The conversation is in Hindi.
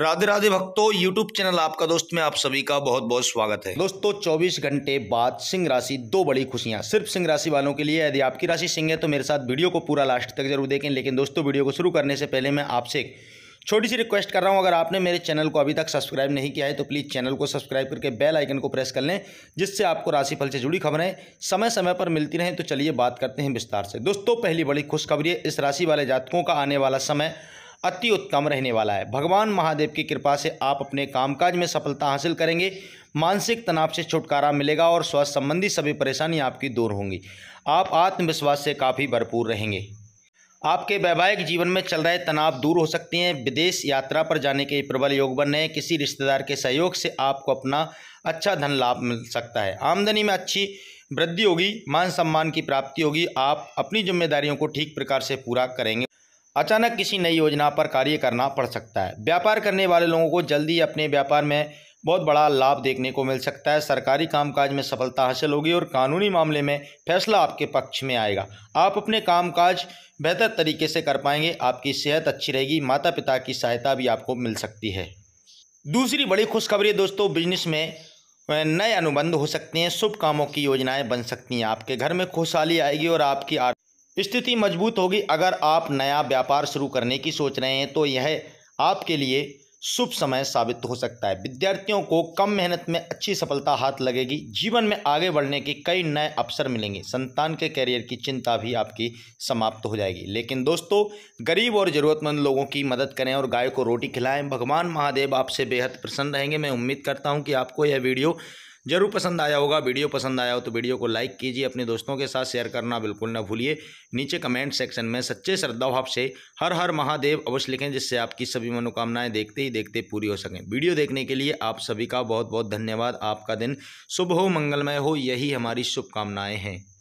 राधे राधे भक्तों यूट्यूब चैनल आपका दोस्त में आप सभी का बहुत बहुत स्वागत है दोस्तों 24 घंटे बाद सिंह राशि दो बड़ी खुशियां सिर्फ सिंह राशि वालों के लिए यदि आपकी राशि सिंह है तो मेरे साथ वीडियो को पूरा लास्ट तक जरूर देखें लेकिन दोस्तों वीडियो को शुरू करने से पहले मैं आपसे एक छोटी सी रिक्वेस्ट कर रहा हूं अगर आपने मेरे चैनल को अभी तक सब्सक्राइब नहीं किया है तो प्लीज़ चैनल को सब्सक्राइब करके बेल आइकन को प्रेस कर लें जिससे आपको राशिफल से जुड़ी खबरें समय समय पर मिलती रहें तो चलिए बात करते हैं विस्तार से दोस्तों पहली बड़ी खुशखबरी है इस राशि वाले जातकों का आने वाला समय अति उत्तम रहने वाला है भगवान महादेव की कृपा से आप अपने कामकाज में सफलता हासिल करेंगे मानसिक तनाव से छुटकारा मिलेगा और स्वास्थ्य संबंधी सभी परेशानियां आपकी दूर होंगी आप आत्मविश्वास से काफ़ी भरपूर रहेंगे आपके वैवाहिक जीवन में चल रहे तनाव दूर हो सकते हैं विदेश यात्रा पर जाने के प्रबल योग बन रहे हैं किसी रिश्तेदार के सहयोग से आपको अपना अच्छा धन लाभ मिल सकता है आमदनी में अच्छी वृद्धि होगी मान सम्मान की प्राप्ति होगी आप अपनी जिम्मेदारियों को ठीक प्रकार से पूरा करेंगे अचानक किसी नई योजना पर कार्य करना पड़ सकता है व्यापार करने वाले लोगों को जल्दी अपने व्यापार में बहुत बड़ा लाभ देखने को मिल सकता है सरकारी कामकाज में सफलता हासिल होगी और कानूनी मामले में फैसला आपके पक्ष में आएगा आप अपने कामकाज बेहतर तरीके से कर पाएंगे आपकी सेहत अच्छी रहेगी माता पिता की सहायता भी आपको मिल सकती है दूसरी बड़ी खुशखबरी दोस्तों बिजनेस में नए अनुबंध हो सकते हैं शुभ कामों की योजनाएं बन सकती हैं आपके घर में खुशहाली आएगी और आपकी स्थिति मजबूत होगी अगर आप नया व्यापार शुरू करने की सोच रहे हैं तो यह आपके लिए शुभ समय साबित हो सकता है विद्यार्थियों को कम मेहनत में अच्छी सफलता हाथ लगेगी जीवन में आगे बढ़ने के कई नए अवसर मिलेंगे संतान के करियर की चिंता भी आपकी समाप्त हो जाएगी लेकिन दोस्तों गरीब और ज़रूरतमंद लोगों की मदद करें और गाय को रोटी खिलाएं भगवान महादेव आपसे बेहद प्रसन्न रहेंगे मैं उम्मीद करता हूँ कि आपको यह वीडियो जरूर पसंद आया होगा वीडियो पसंद आया हो तो वीडियो को लाइक कीजिए अपने दोस्तों के साथ शेयर करना बिल्कुल ना भूलिए नीचे कमेंट सेक्शन में सच्चे श्रद्धाभाव से हर हर महादेव अवश्य लिखें जिससे आपकी सभी मनोकामनाएं देखते ही देखते पूरी हो सकें वीडियो देखने के लिए आप सभी का बहुत बहुत धन्यवाद आपका दिन शुभ हो मंगलमय हो यही हमारी शुभकामनाएँ हैं